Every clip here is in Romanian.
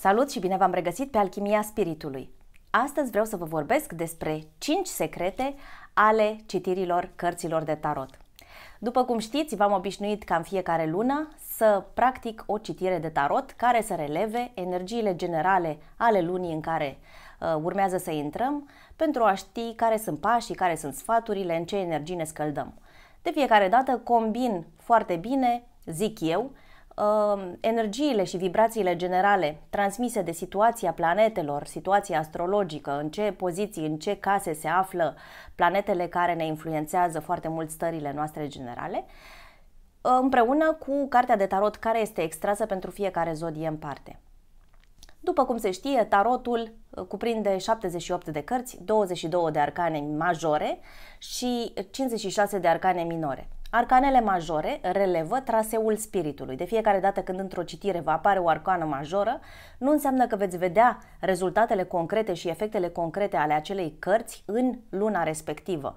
Salut și bine v-am regăsit pe Alchimia Spiritului! Astăzi vreau să vă vorbesc despre 5 secrete ale citirilor cărților de tarot. După cum știți, v-am obișnuit ca în fiecare lună să practic o citire de tarot care să releve energiile generale ale lunii în care uh, urmează să intrăm pentru a ști care sunt pașii, care sunt sfaturile, în ce energii ne scăldăm. De fiecare dată combin foarte bine, zic eu, Um, energiile și vibrațiile generale transmise de situația planetelor, situația astrologică, în ce poziții, în ce case se află planetele care ne influențează foarte mult stările noastre generale, împreună cu cartea de tarot care este extrasă pentru fiecare zodie în parte. După cum se știe, tarotul uh, cuprinde 78 de cărți, 22 de arcane majore și 56 de arcane minore. Arcanele majore relevă traseul spiritului. De fiecare dată când într-o citire va apare o arcană majoră, nu înseamnă că veți vedea rezultatele concrete și efectele concrete ale acelei cărți în luna respectivă.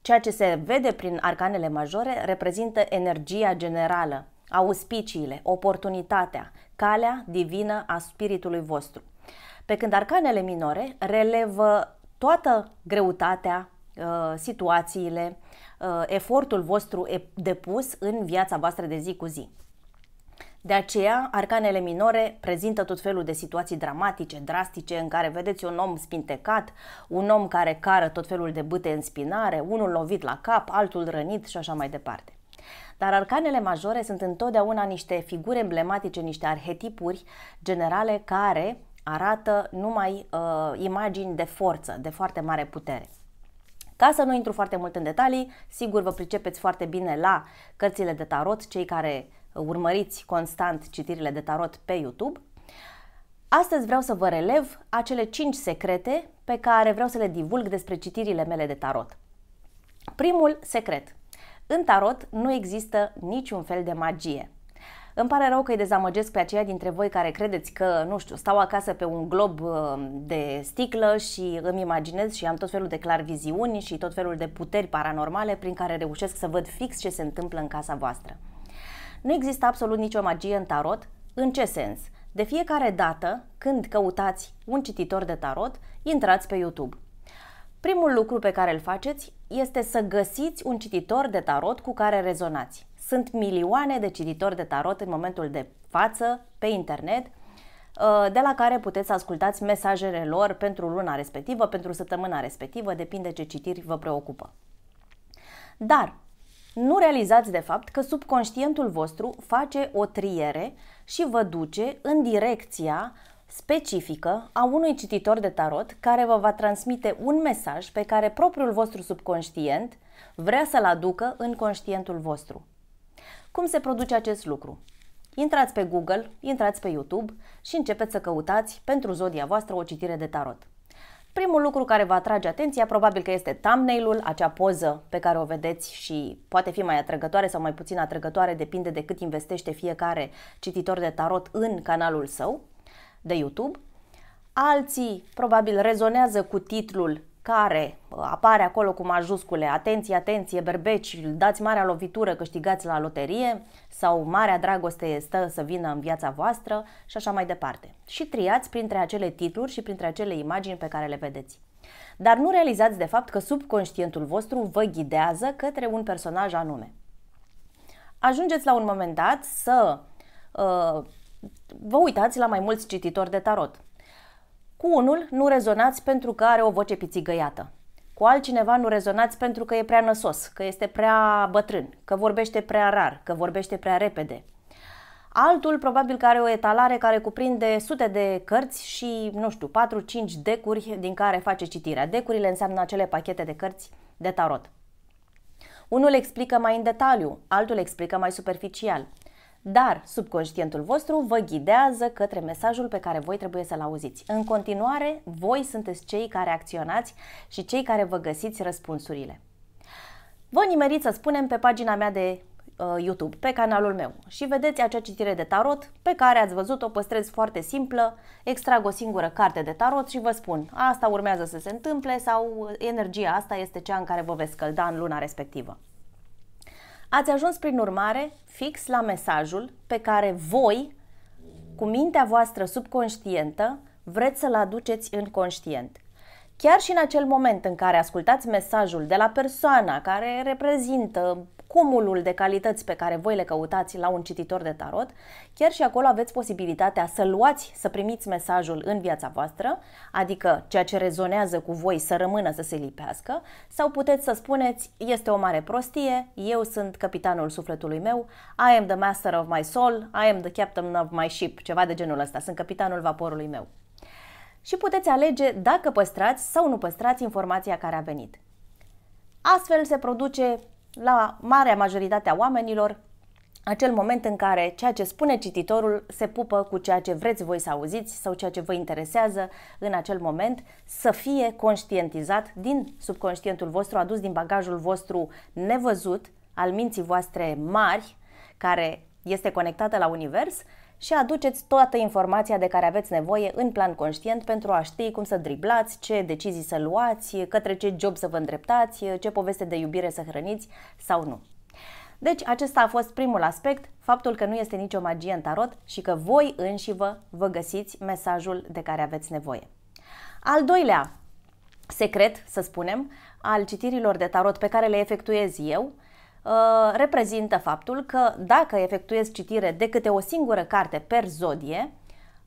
Ceea ce se vede prin arcanele majore reprezintă energia generală, auspiciile, oportunitatea, calea divină a spiritului vostru. Pe când arcanele minore relevă toată greutatea, uh, situațiile, uh, efortul vostru depus în viața voastră de zi cu zi. De aceea, arcanele minore prezintă tot felul de situații dramatice, drastice, în care vedeți un om spintecat, un om care cară tot felul de bâte în spinare, unul lovit la cap, altul rănit și așa mai departe. Dar arcanele majore sunt întotdeauna niște figuri emblematice, niște arhetipuri generale care arată numai uh, imagini de forță, de foarte mare putere. Ca să nu intru foarte mult în detalii, sigur vă pricepeți foarte bine la cărțile de tarot, cei care urmăriți constant citirile de tarot pe YouTube. Astăzi vreau să vă relev acele 5 secrete pe care vreau să le divulg despre citirile mele de tarot. Primul secret. În tarot nu există niciun fel de magie. Îmi pare rău că îi dezamăgesc pe aceia dintre voi care credeți că, nu știu, stau acasă pe un glob uh, de sticlă și îmi imaginez și am tot felul de clarviziuni și tot felul de puteri paranormale prin care reușesc să văd fix ce se întâmplă în casa voastră. Nu există absolut nicio magie în tarot. În ce sens? De fiecare dată când căutați un cititor de tarot, intrați pe YouTube. Primul lucru pe care îl faceți este să găsiți un cititor de tarot cu care rezonați. Sunt milioane de cititori de tarot în momentul de față pe internet, uh, de la care puteți să ascultați mesajele lor pentru luna respectivă, pentru săptămâna respectivă, depinde ce citiri vă preocupă. Dar nu realizați de fapt că subconștientul vostru face o triere și vă duce în direcția specifică a unui cititor de tarot care vă va transmite un mesaj pe care propriul vostru subconștient vrea să-l aducă în conștientul vostru. Cum se produce acest lucru? Intrați pe Google, intrați pe YouTube și începeți să căutați pentru zodia voastră o citire de tarot. Primul lucru care vă atrage atenția probabil că este thumbnail-ul, acea poză pe care o vedeți și poate fi mai atrăgătoare sau mai puțin atrăgătoare, depinde de cât investește fiecare cititor de tarot în canalul său de YouTube. Alții probabil rezonează cu titlul care apare acolo cu majuscule, atenție, atenție, berbeci, dați marea lovitură, câștigați la loterie sau marea dragoste stă să vină în viața voastră și așa mai departe. Și triați printre acele titluri și printre acele imagini pe care le vedeți. Dar nu realizați de fapt că subconștientul vostru vă ghidează către un personaj anume. Ajungeți la un moment dat să uh, vă uitați la mai mulți cititori de tarot cu unul nu rezonați pentru că are o voce pițigăiată. Cu altcineva nu rezonați pentru că e prea năsos, că este prea bătrân, că vorbește prea rar, că vorbește prea repede. Altul probabil că are o etalare care cuprinde sute de cărți și, nu știu, 4-5 decuri din care face citirea. Decurile înseamnă acele pachete de cărți de tarot. Unul explică mai în detaliu, altul explică mai superficial dar subconștientul vostru vă ghidează către mesajul pe care voi trebuie să-l auziți. În continuare, voi sunteți cei care acționați și cei care vă găsiți răspunsurile. Vă nimeriți, să spunem, pe pagina mea de uh, YouTube, pe canalul meu și vedeți acea citire de tarot pe care ați văzut-o păstrez foarte simplă, extrag o singură carte de tarot și vă spun asta urmează să se întâmple sau energia asta este cea în care vă veți scălda în luna respectivă. Ați ajuns, prin urmare, fix la mesajul pe care voi, cu mintea voastră subconștientă, vreți să-l aduceți în conștient. Chiar și în acel moment în care ascultați mesajul de la persoana care reprezintă cumulul de calități pe care voi le căutați la un cititor de tarot, chiar și acolo aveți posibilitatea să luați, să primiți mesajul în viața voastră, adică ceea ce rezonează cu voi să rămână să se lipească, sau puteți să spuneți, este o mare prostie, eu sunt capitanul sufletului meu, I am the master of my soul, I am the captain of my ship, ceva de genul ăsta, sunt capitanul vaporului meu. Și puteți alege dacă păstrați sau nu păstrați informația care a venit. Astfel se produce la marea majoritate a oamenilor acel moment în care ceea ce spune cititorul se pupă cu ceea ce vreți voi să auziți sau ceea ce vă interesează în acel moment să fie conștientizat din subconștientul vostru, adus din bagajul vostru nevăzut, al minții voastre mari, care este conectată la univers, și aduceți toată informația de care aveți nevoie în plan conștient pentru a ști cum să driblați, ce decizii să luați, către ce job să vă îndreptați, ce poveste de iubire să hrăniți sau nu. Deci acesta a fost primul aspect, faptul că nu este nicio magie în tarot și că voi înși vă, vă găsiți mesajul de care aveți nevoie. Al doilea secret, să spunem, al citirilor de tarot pe care le efectuez eu – Uh, reprezintă faptul că dacă efectuezi citire de câte o singură carte per zodie,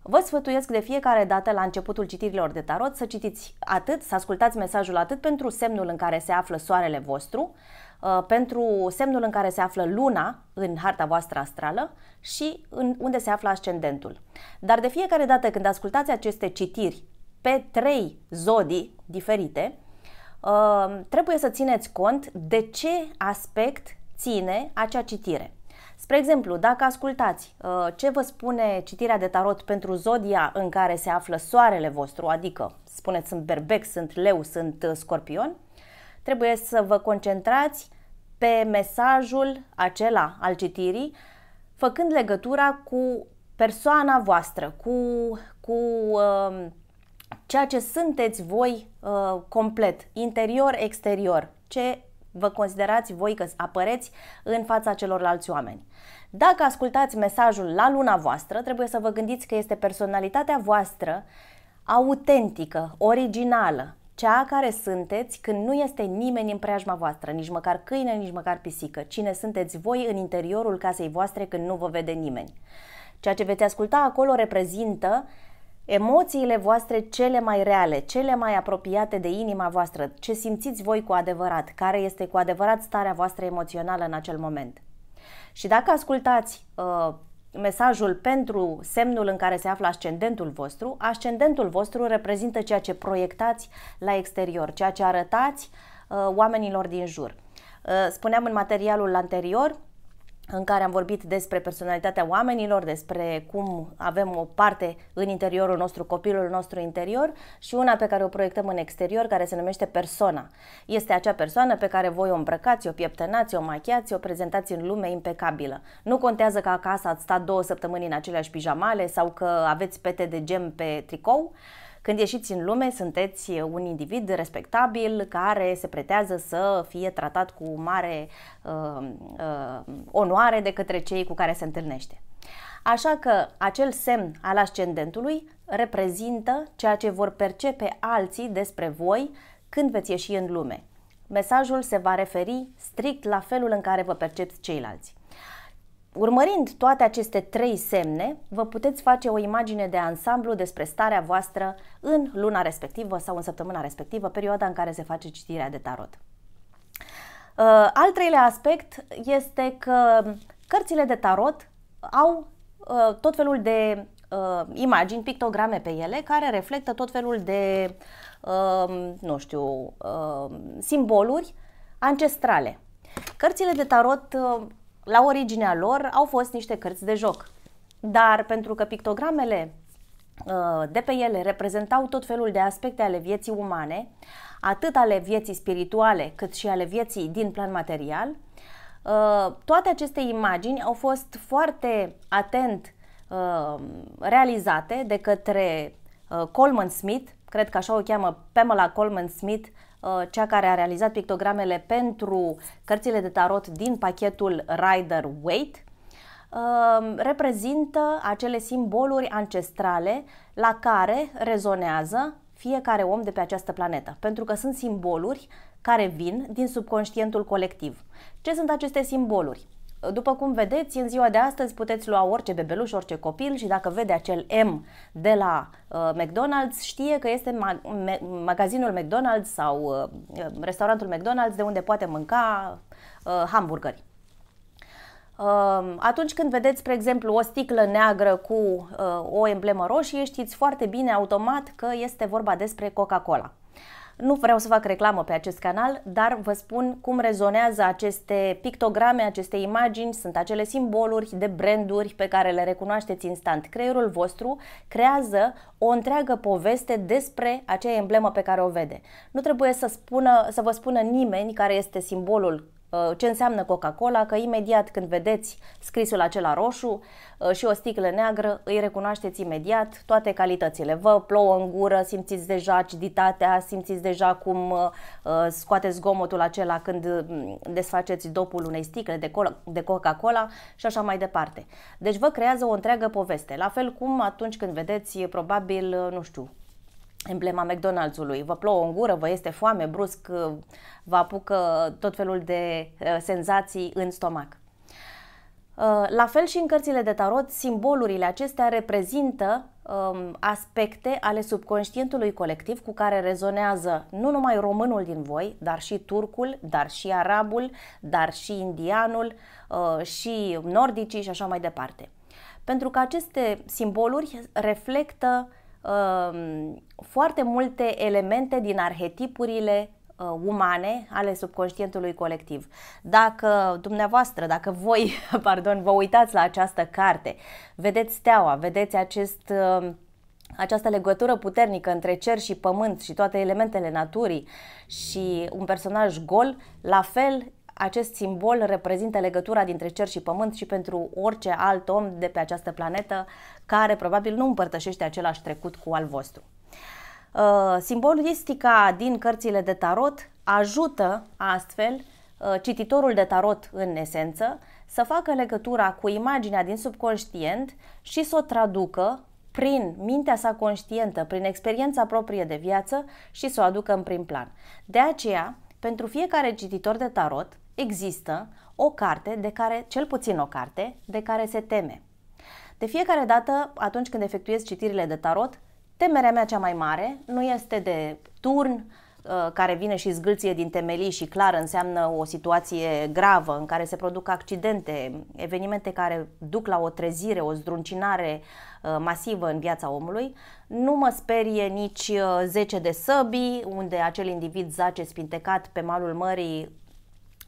Vă sfătuiesc de fiecare dată la începutul citirilor de tarot să citiți atât, să ascultați mesajul atât pentru semnul în care se află soarele vostru, uh, pentru semnul în care se află luna în harta voastră astrală și în unde se află ascendentul. Dar de fiecare dată când ascultați aceste citiri pe trei zodii diferite, Ehm, trebuie să țineți cont de ce aspect ține acea citire. Spre exemplu, dacă ascultați ehm, ce vă spune citirea de tarot pentru zodia în care se află soarele vostru, adică spuneți sunt berbec, sunt leu, sunt uh, scorpion, trebuie să vă concentrați pe mesajul acela al citirii, făcând legătura cu persoana voastră, cu, cu uh, ceea ce sunteți voi Uh, complet, interior, exterior, ce vă considerați voi că apăreți în fața celorlalți oameni. Dacă ascultați mesajul la luna voastră, trebuie să vă gândiți că este personalitatea voastră autentică, originală, cea care sunteți când nu este nimeni în preajma voastră, nici măcar câine, nici măcar pisică, cine sunteți voi în interiorul casei voastre când nu vă vede nimeni. Ceea ce veți asculta acolo reprezintă Emoțiile voastre cele mai reale, cele mai apropiate de inima voastră, ce simțiți voi cu adevărat, care este cu adevărat starea voastră emoțională în acel moment. Și dacă ascultați uh, mesajul pentru semnul în care se află ascendentul vostru, ascendentul vostru reprezintă ceea ce proiectați la exterior, ceea ce arătați uh, oamenilor din jur. Uh, spuneam în materialul anterior, în care am vorbit despre personalitatea oamenilor, despre cum avem o parte în interiorul nostru, copilul nostru interior și una pe care o proiectăm în exterior, care se numește persona. Este acea persoană pe care voi o îmbrăcați, o pieptănați, o machiați, o prezentați în lume impecabilă. Nu contează că acasă ați stat două săptămâni în aceleași pijamale sau că aveți pete de gem pe tricou, când ieșiți în lume, sunteți uh, un individ respectabil care se pretează să fie tratat cu mare uh, uh, onoare de către cei cu care se întâlnește. Așa că acel semn al ascendentului reprezintă ceea ce vor percepe alții despre voi când veți ieși în lume. Mesajul se va referi strict la felul în care vă percepți ceilalți. Urmărind toate aceste trei semne, vă puteți face o imagine de ansamblu despre starea voastră în luna respectivă sau în săptămâna respectivă, perioada în care se face citirea de tarot. Uh, al treilea aspect este că cărțile de tarot au uh, tot felul de uh, imagini, pictograme pe ele, care reflectă tot felul de, nu știu, simboluri ancestrale. Cărțile de tarot la originea lor au fost niște cărți de joc. Dar pentru că pictogramele uh, de pe ele reprezentau tot felul de aspecte ale vieții umane, atât ale vieții spirituale, cât și ale vieții din plan material. Uh, toate aceste imagini au fost foarte atent uh, realizate de către Coleman Smith, cred că așa o cheamă Pamela Coleman Smith, Uh, cea care a realizat pictogramele pentru cărțile de tarot din pachetul Rider Waite, uh, reprezintă acele simboluri ancestrale la care rezonează fiecare om de pe această planetă, pentru că sunt simboluri care vin din subconștientul colectiv. Ce sunt aceste simboluri? După cum vedeți, în ziua de astăzi puteți lua orice bebeluș, orice copil și dacă vede acel M de la uh, McDonald's, știe că este ma- magazinul McDonald's sau uh, uh, restaurantul McDonald's de unde poate mânca uh, hamburgeri. Uh, atunci când vedeți, spre exemplu, o sticlă neagră cu uh, o emblemă roșie, știți foarte bine automat că este vorba despre Coca-Cola. Nu vreau să fac reclamă pe acest canal, dar vă spun cum rezonează aceste pictograme, aceste imagini, sunt acele simboluri de branduri pe care le recunoașteți instant. Creierul vostru creează o întreagă poveste despre acea emblemă pe care o vede. Nu trebuie să, spună, să vă spună nimeni care este simbolul Uh, ce înseamnă Coca-Cola, că imediat când vedeți scrisul acela roșu uh, și o sticlă neagră, îi recunoașteți imediat toate calitățile. Vă plouă în gură, simțiți deja aciditatea, simțiți deja cum uh, scoateți zgomotul acela când mm, desfaceți dopul unei sticle de Coca-Cola și așa mai departe. Deci vă creează o întreagă poveste, la fel cum atunci când vedeți probabil, nu știu, emblema McDonald's-ului. Vă plouă în gură, vă este foame, brusc vă apucă tot felul de uh, senzații în stomac. Uh, la fel și în cărțile de tarot, simbolurile acestea reprezintă um, aspecte ale subconștientului colectiv cu care rezonează nu numai românul din voi, dar și turcul, dar și arabul, dar și indianul, uh, și nordicii și așa mai departe. Pentru că aceste simboluri reflectă uh, Um, foarte multe elemente din arhetipurile uh, umane ale subconștientului colectiv. Dacă dumneavoastră, dacă voi, pardon, vă uitați la această carte, vedeți steaua, vedeți acest um, această legătură puternică între cer și pământ și toate elementele naturii și un personaj gol, la fel acest simbol reprezintă legătura dintre cer și pământ și pentru orice alt om de pe această planetă care probabil nu împărtășește același trecut cu al vostru. Uh, simbolistica din cărțile de tarot ajută astfel uh, cititorul de tarot în esență să facă legătura cu imaginea din subconștient și să o traducă prin mintea sa conștientă, prin experiența proprie de viață și să o aducă în prim plan. De aceea, pentru fiecare cititor de tarot, Există o carte de care, cel puțin o carte, de care se teme. De fiecare dată, atunci când efectuez citirile de tarot, temerea mea cea mai mare nu este de turn, uh, care vine și zgâlție din temelii și clar înseamnă o situație gravă în care se produc accidente, evenimente care duc la o trezire, o zdruncinare uh, masivă în viața omului, nu mă sperie nici 10 uh, de săbii unde acel individ zace spintecat pe malul mării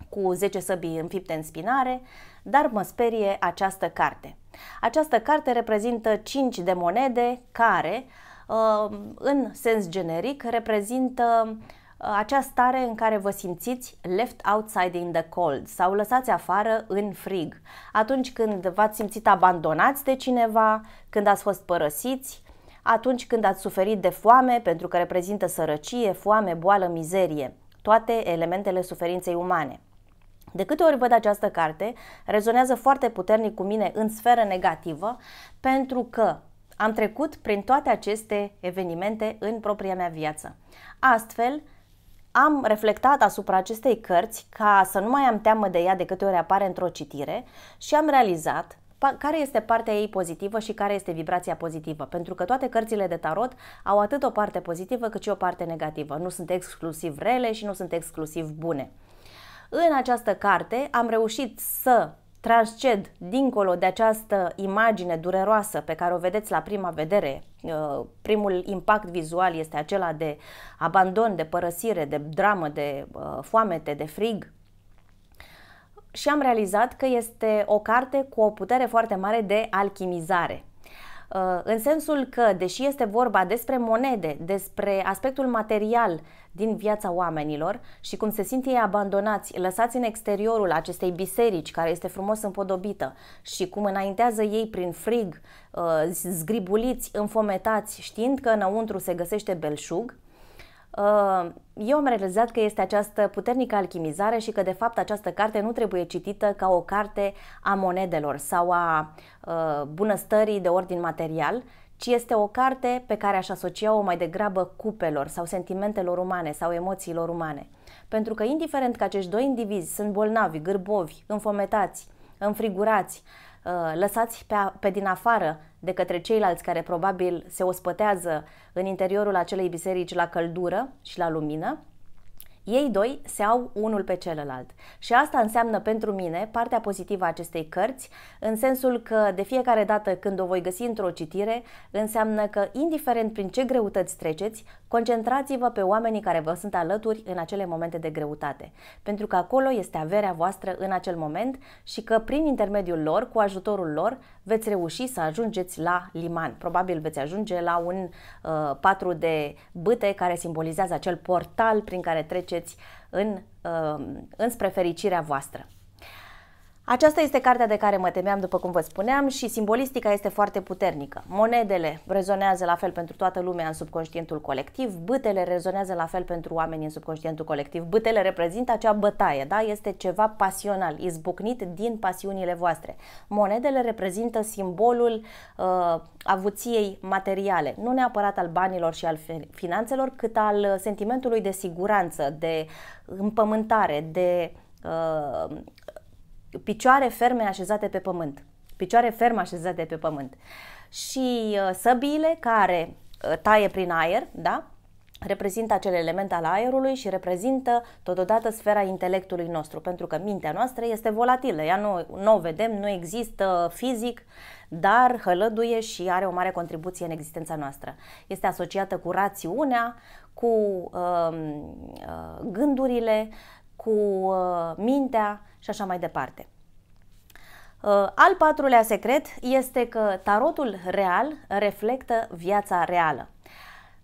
cu 10 săbii înfipte în spinare, dar mă sperie această carte. Această carte reprezintă 5 de monede care, uh, în sens generic, reprezintă uh, acea stare în care vă simțiți left outside in the cold sau lăsați afară în frig, atunci când v-ați simțit abandonați de cineva, când ați fost părăsiți, atunci când ați suferit de foame, pentru că reprezintă sărăcie, foame, boală, mizerie, toate elementele suferinței umane. De câte ori văd această carte, rezonează foarte puternic cu mine în sferă negativă, pentru că am trecut prin toate aceste evenimente în propria mea viață. Astfel, am reflectat asupra acestei cărți ca să nu mai am teamă de ea de câte ori apare într-o citire și am realizat care este partea ei pozitivă și care este vibrația pozitivă, pentru că toate cărțile de tarot au atât o parte pozitivă cât și o parte negativă. Nu sunt exclusiv rele și nu sunt exclusiv bune. În această carte am reușit să transced dincolo de această imagine dureroasă pe care o vedeți la prima vedere. Uh, primul impact vizual este acela de abandon, de părăsire, de dramă, de uh, foamete, de frig. Și am realizat că este o carte cu o putere foarte mare de alchimizare uh, în sensul că, deși este vorba despre monede, despre aspectul material, din viața oamenilor și cum se simt ei abandonați, lăsați în exteriorul acestei biserici care este frumos împodobită și cum înaintează ei prin frig, uh, zgribuliți, înfometați, știind că înăuntru se găsește belșug, uh, eu am realizat că este această puternică alchimizare și că de fapt această carte nu trebuie citită ca o carte a monedelor sau a uh, bunăstării de ordin material, ci este o carte pe care aș asocia-o mai degrabă cupelor sau sentimentelor umane sau emoțiilor umane. Pentru că, indiferent că acești doi indivizi sunt bolnavi, gârbovi, înfometați, înfrigurați, uh, lăsați pe, pe din afară de către ceilalți care probabil se ospătează în interiorul acelei biserici la căldură și la lumină, ei doi se au unul pe celălalt. Și asta înseamnă pentru mine partea pozitivă a acestei cărți, în sensul că de fiecare dată când o voi găsi într-o citire, înseamnă că, indiferent prin ce greutăți treceți, Concentrați-vă pe oamenii care vă sunt alături în acele momente de greutate, pentru că acolo este averea voastră în acel moment și că prin intermediul lor, cu ajutorul lor, veți reuși să ajungeți la liman. Probabil veți ajunge la un uh, patru de bâte care simbolizează acel portal prin care treceți în, uh, înspre fericirea voastră. Aceasta este cartea de care mă temeam, după cum vă spuneam, și simbolistica este foarte puternică. Monedele rezonează la fel pentru toată lumea în subconștientul colectiv, bătele rezonează la fel pentru oamenii în subconștientul colectiv. bătele reprezintă acea bătaie, da? este ceva pasional, izbucnit din pasiunile voastre. Monedele reprezintă simbolul uh, avuției materiale, nu neapărat al banilor și al finanțelor, cât al uh, sentimentului de siguranță, de împământare, de uh, picioare ferme așezate pe pământ. Picioare ferme așezate pe pământ. Și uh, săbiile care uh, taie prin aer, da? reprezintă acel element al aerului și reprezintă totodată sfera intelectului nostru, pentru că mintea noastră este volatilă, ea nu, nu o vedem, nu există fizic, dar hălăduie și are o mare contribuție în existența noastră. Este asociată cu rațiunea, cu uh, uh, gândurile, uh, cu uh, mintea și așa mai departe. Uh, al patrulea secret este că tarotul real reflectă viața reală.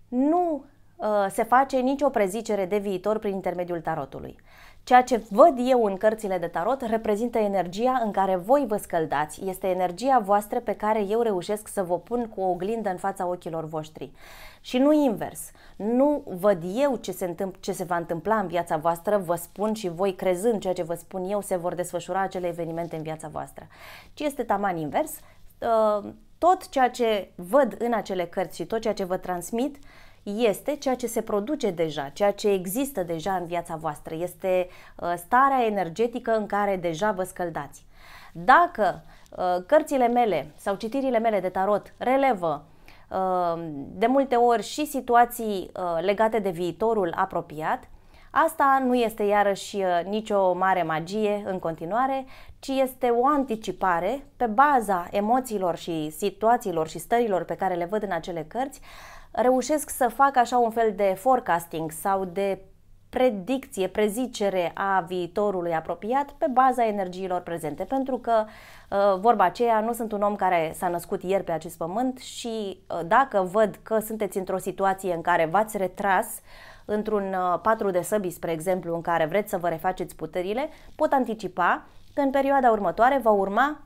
Nu uh, se face nicio prezicere de viitor prin intermediul tarotului. Ceea ce văd eu în cărțile de tarot reprezintă energia în care voi vă scăldați, este energia voastră pe care eu reușesc să vă pun cu o oglindă în fața ochilor voștri. Și nu invers. Nu văd eu ce se, întâmpl- ce se va întâmpla în viața voastră, vă spun și voi crezând ceea ce vă spun eu se vor desfășura acele evenimente în viața voastră. Ci este taman invers. Ă, tot ceea ce văd în acele cărți și tot ceea ce vă transmit este ceea ce se produce deja, ceea ce există deja în viața voastră, este uh, starea energetică în care deja vă scăldați. Dacă uh, cărțile mele sau citirile mele de tarot relevă uh, de multe ori și situații legate de viitorul apropiat, Asta nu este iarăși nicio mare magie în continuare, ci este o anticipare pe baza emoțiilor și situațiilor și stărilor pe care le văd în acele cărți reușesc să fac așa un fel de forecasting sau de predicție, prezicere a viitorului apropiat pe baza energiilor prezente, pentru că uh, vorba aceea, nu sunt un om care s-a născut ieri pe acest pământ și uh, dacă văd că sunteți într-o situație în care v-ați retras într-un uh, patru de săbi, spre exemplu, în care vreți să vă refaceți puterile, pot anticipa că în perioada următoare va urma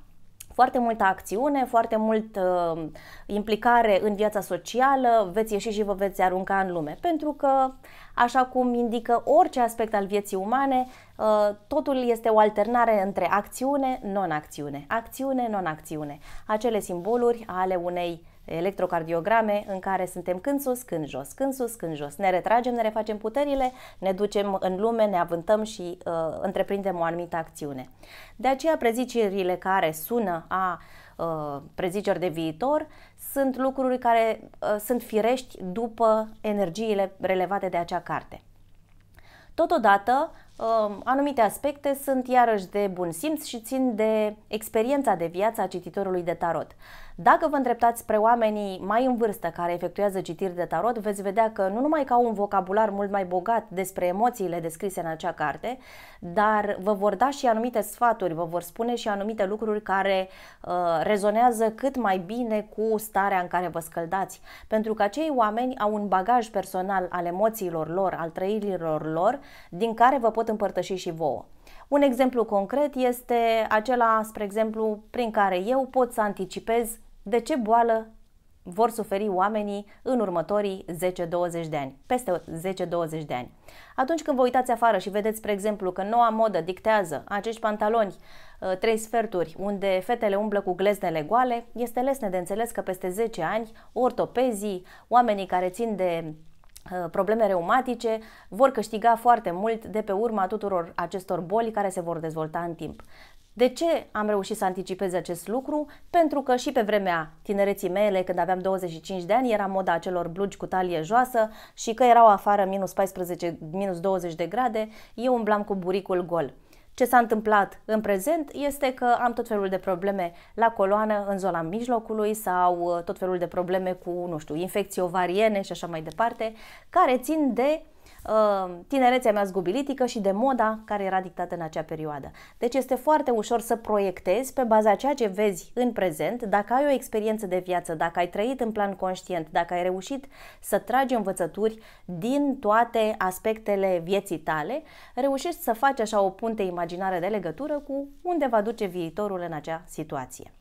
foarte multă acțiune, foarte mult uh, implicare în viața socială, veți ieși și vă veți arunca în lume, pentru că, așa cum indică orice aspect al vieții umane, uh, totul este o alternare între acțiune, non-acțiune, acțiune, non-acțiune, acele simboluri ale unei electrocardiograme în care suntem când sus, când jos, când sus, când jos. Ne retragem, ne refacem puterile, ne ducem în lume, ne avântăm și uh, întreprindem o anumită acțiune. De aceea prezicerile care sună a uh, preziceri de viitor sunt lucruri care uh, sunt firești după energiile relevate de acea carte. Totodată, um, anumite aspecte sunt iarăși de bun simț și țin de experiența de viață a cititorului de tarot. Dacă vă îndreptați spre oamenii mai în vârstă care efectuează citiri de tarot, veți vedea că nu numai că au un vocabular mult mai bogat despre emoțiile descrise în acea carte, dar vă vor da și anumite sfaturi, vă vor spune și anumite lucruri care uh, rezonează cât mai bine cu starea în care vă scăldați, pentru că acei oameni au un bagaj personal al emoțiilor lor, al trăirilor lor, din care vă pot împărtăși și vouă. Un exemplu concret este acela, spre exemplu, prin care eu pot să anticipez de ce boală vor suferi oamenii în următorii 10-20 de ani, peste 10-20 de ani. Atunci când vă uitați afară și vedeți, spre exemplu, că noua modă dictează acești pantaloni uh, trei sferturi, unde fetele umblă cu gleznele goale, este lesne de înțeles că peste 10 ani ortopezii, oamenii care țin de uh, probleme reumatice vor câștiga foarte mult de pe urma tuturor acestor boli care se vor dezvolta în timp. De ce am reușit să anticipez acest lucru? Pentru că și pe vremea tinereții mele, când aveam 25 de ani, era moda acelor blugi cu talie joasă și că erau afară minus 14, minus 20 de grade, eu umblam cu buricul gol. Ce s-a întâmplat în prezent este că am tot felul de probleme la coloană, în zona mijlocului sau uh, tot felul de probleme cu, nu știu, infecții ovariene și așa mai departe, care țin de Ehm, tinerețea mea zgubilitică și de moda care era dictată în acea perioadă. Deci este foarte ușor să proiectezi pe baza ceea ce vezi în prezent, dacă ai o experiență de viață, dacă ai trăit în plan conștient, dacă ai reușit să tragi învățături din toate aspectele vieții tale, reușești să faci așa o punte imaginare de legătură cu unde va duce viitorul în acea situație.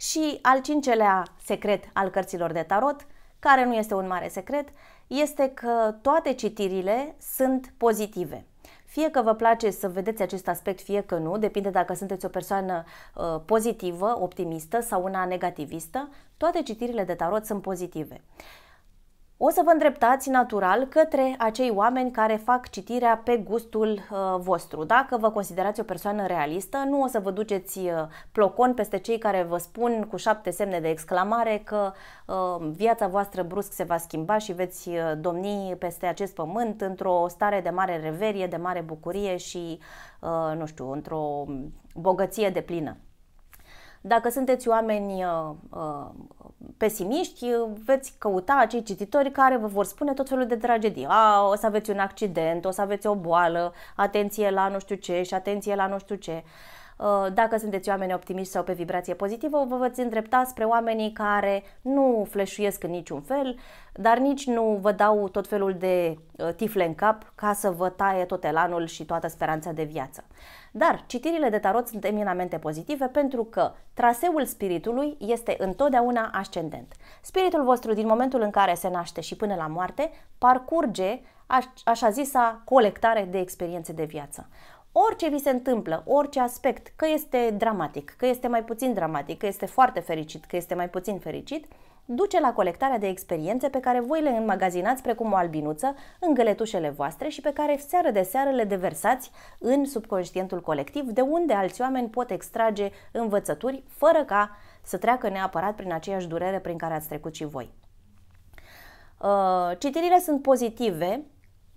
Și al cincelea secret al cărților de tarot, care nu este un mare secret, este că toate citirile sunt pozitive. Fie că vă place să vedeți acest aspect, fie că nu, depinde dacă sunteți o persoană uh, pozitivă, optimistă sau una negativistă, toate citirile de tarot sunt pozitive. Uh, o să vă îndreptați natural către acei oameni care fac citirea pe gustul uh, vostru. Dacă vă considerați o persoană realistă, nu o să vă duceți uh, plocon peste cei care vă spun cu șapte semne de exclamare că uh, viața voastră brusc se va schimba și veți uh, domni peste acest pământ într-o stare de mare reverie, de mare bucurie și, uh, nu știu, într-o bogăție de plină. Dacă sunteți oameni uh, uh pesimiști, uh, veți căuta acei cititori care vă vor spune tot felul de tragedii. A, o să aveți un accident, o să aveți o boală, atenție la nu știu ce și atenție la nu știu ce. Uh, Uh, dacă sunteți oameni optimiști sau pe vibrație pozitivă, vă veți îndrepta spre oamenii care nu fleșuiesc în niciun fel, dar nici nu vă dau tot felul de uh, tifle în cap ca să vă taie tot elanul și toată speranța de viață. Dar citirile de tarot sunt eminamente pozitive pentru că traseul spiritului este întotdeauna ascendent. Spiritul vostru din momentul în care se naște și până la moarte parcurge așa zisa colectare de experiențe de viață orice vi se întâmplă, orice aspect, că este dramatic, că este mai puțin dramatic, că este foarte fericit, că este mai puțin fericit, duce la colectarea de experiențe pe care voi le înmagazinați precum o albinuță în găletușele voastre și pe care seară de seară le deversați în subconștientul colectiv, de unde alți oameni pot extrage învățături fără ca să treacă neapărat prin aceeași durere prin care ați trecut și voi. Uh, citirile sunt pozitive,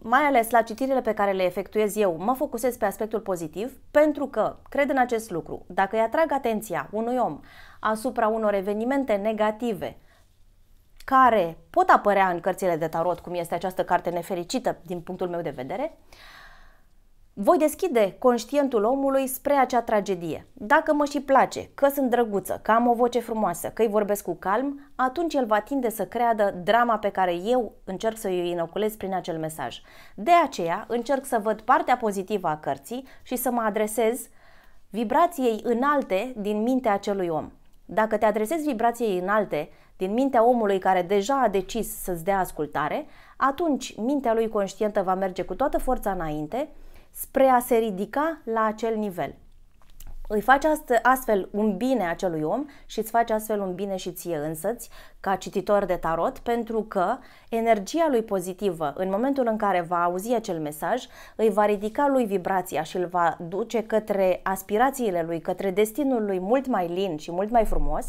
mai ales la citirile pe care le efectuez eu, mă focusez pe aspectul pozitiv pentru că cred în acest lucru. Dacă îi atrag atenția unui om asupra unor evenimente negative care pot apărea în cărțile de tarot, cum este această carte nefericită din punctul meu de vedere, uh, voi deschide conștientul omului spre acea tragedie. Dacă mă și place, că sunt drăguță, că am o voce frumoasă, că îi vorbesc cu calm, atunci el va tinde să creadă drama pe care eu încerc să îi inoculez prin acel mesaj. De aceea, încerc să văd partea pozitivă a cărții și să mă adresez vibrației înalte din mintea acelui om. Dacă te adresezi vibrației înalte din mintea omului care deja a decis să-ți dea ascultare, atunci mintea lui conștientă va merge cu toată forța înainte spre a se ridica la acel nivel. Îi faci astfel un bine acelui om și îți faci astfel un bine și ție însăți, ca cititor de tarot, pentru că energia lui pozitivă, în momentul în care va auzi acel mesaj, îi va ridica lui vibrația și îl va duce către aspirațiile lui, către destinul lui mult mai lin și mult mai frumos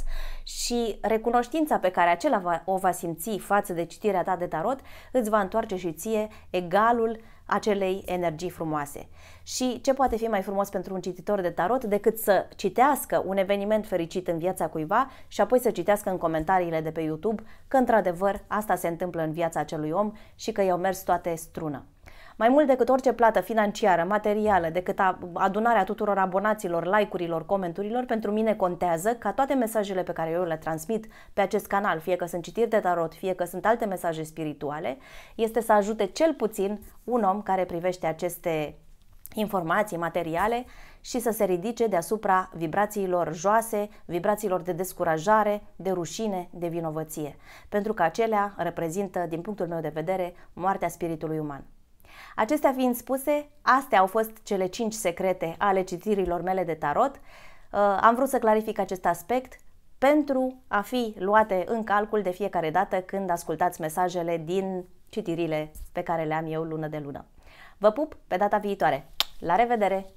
și recunoștința pe care acela o va simți față de citirea ta de tarot îți va întoarce și ție egalul acelei energii frumoase. Și ce poate fi mai frumos pentru un cititor de tarot decât să citească un eveniment fericit în viața cuiva și apoi să citească în comentariile de pe YouTube că într-adevăr asta se întâmplă în viața acelui om și că i-au mers toate strună. Mai mult decât orice plată financiară, materială, decât adunarea tuturor abonaților, like-urilor, comenturilor, pentru mine contează ca toate mesajele pe care eu le transmit pe acest canal, fie că sunt citiri de tarot, fie că sunt alte mesaje spirituale, este să ajute cel puțin un om care privește aceste informații, materiale și să se ridice deasupra vibrațiilor joase, vibrațiilor de descurajare, de rușine, de vinovăție, pentru că acelea reprezintă, din punctul meu de vedere, moartea spiritului uman. Acestea fiind spuse, astea au fost cele 5 secrete ale citirilor mele de tarot. Uh, am vrut să clarific acest aspect pentru a fi luate în calcul de fiecare dată când ascultați mesajele din citirile pe care le am eu lună de lună. Vă pup pe data viitoare! La revedere!